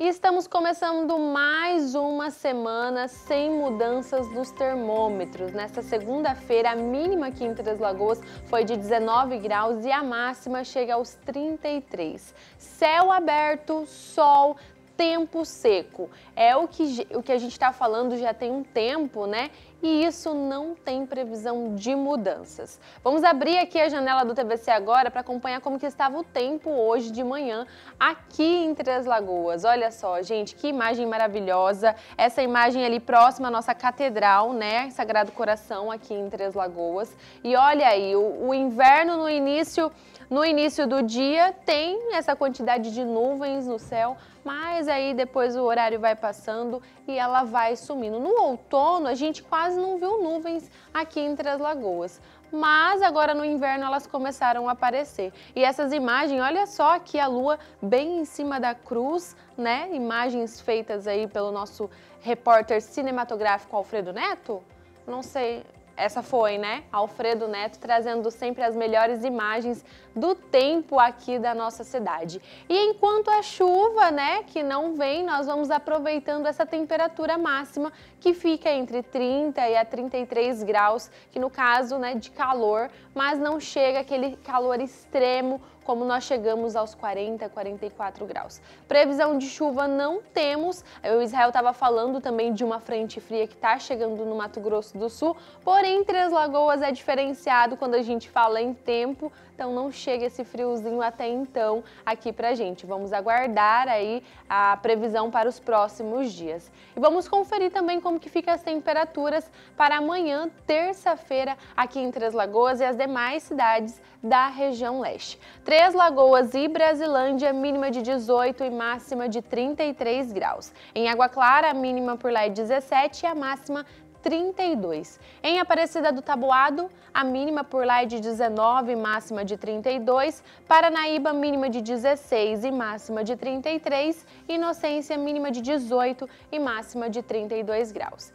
E estamos começando mais uma semana sem mudanças dos termômetros. Nesta segunda-feira, a mínima aqui em Três Lagoas foi de 19 graus e a máxima chega aos 33. Céu aberto, sol, tempo seco. É o que, o que a gente está falando já tem um tempo, né? E isso não tem previsão de mudanças. Vamos abrir aqui a janela do TVC agora para acompanhar como que estava o tempo hoje de manhã aqui em Três Lagoas. Olha só, gente, que imagem maravilhosa. Essa imagem ali próxima à nossa catedral, né? Sagrado Coração aqui em Três Lagoas. E olha aí, o, o inverno no início no início do dia tem essa quantidade de nuvens no céu, mas aí depois o horário vai passando e ela vai sumindo. No outono a gente quase não viu nuvens aqui entre as lagoas, mas agora no inverno elas começaram a aparecer. E essas imagens, olha só aqui a lua bem em cima da cruz, né? Imagens feitas aí pelo nosso repórter cinematográfico Alfredo Neto. Não sei, essa foi, né? Alfredo Neto trazendo sempre as melhores imagens do tempo aqui da nossa cidade. E enquanto a chuva, né, que não vem, nós vamos aproveitando essa temperatura máxima que fica entre 30 e a 33 graus, que no caso, né, de calor, mas não chega aquele calor extremo como nós chegamos aos 40, 44 graus. Previsão de chuva não temos. O Israel estava falando também de uma frente fria que está chegando no Mato Grosso do Sul, porém Três Lagoas é diferenciado quando a gente fala em tempo, então não chega esse friozinho até então aqui pra gente. Vamos aguardar aí a previsão para os próximos dias. E vamos conferir também como que fica as temperaturas para amanhã, terça-feira, aqui em Três Lagoas e as demais cidades da região leste. Três Lagoas e Brasilândia, mínima de 18 e máxima de 33 graus. Em Água Clara, a mínima por lá é 17 e a máxima 32. Em Aparecida do Tabuado, a mínima por lá é de 19 e máxima de 32. Paranaíba, mínima de 16 e máxima de 33. Inocência, mínima de 18 e máxima de 32 graus.